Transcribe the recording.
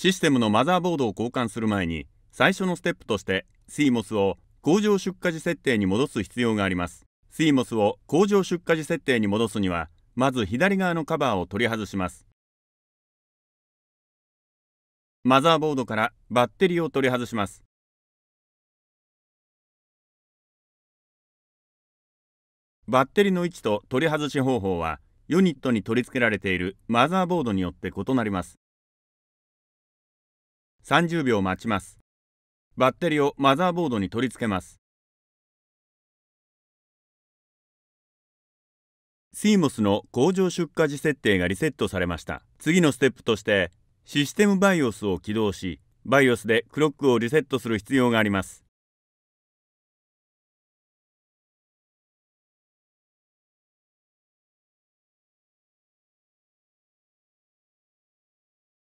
システムのマザーボードを交換する前に最初のステップとして CMOS を工場出荷時設定に戻す必要があります CMOS を工場出荷時設定に戻すにはまず左側のカバーを取り外しますマザーボードからバッテリーを取り外しますバッテリーの位置と取り外し方法はユニットに取り付けられているマザーボードによって異なります30秒待ちますバッテリをマザーボードに取り付けます CMOS の工場出荷時設定がリセットされました次のステップとしてシステム BIOS を起動し BIOS でクロックをリセットする必要があります